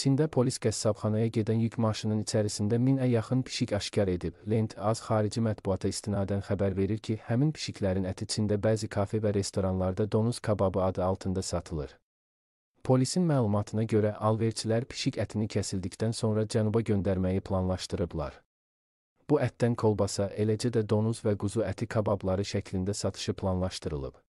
Çində polis qəssabxanaya gedən yük maşının içərisində minə yaxın pişik aşkar edib. Lent az xarici mətbuata istinadən xəbər verir ki, həmin pişiklərin əti Çində bəzi kafe və restoranlarda donuz kababı adı altında satılır. Polisin məlumatına görə alverçilər pişik ətini kəsildikdən sonra cənuba göndərməyi planlaşdırıblar. Bu ətdən kolbasa, eləcə də donuz və quzu əti kababları şəklində satışı planlaşdırılıb.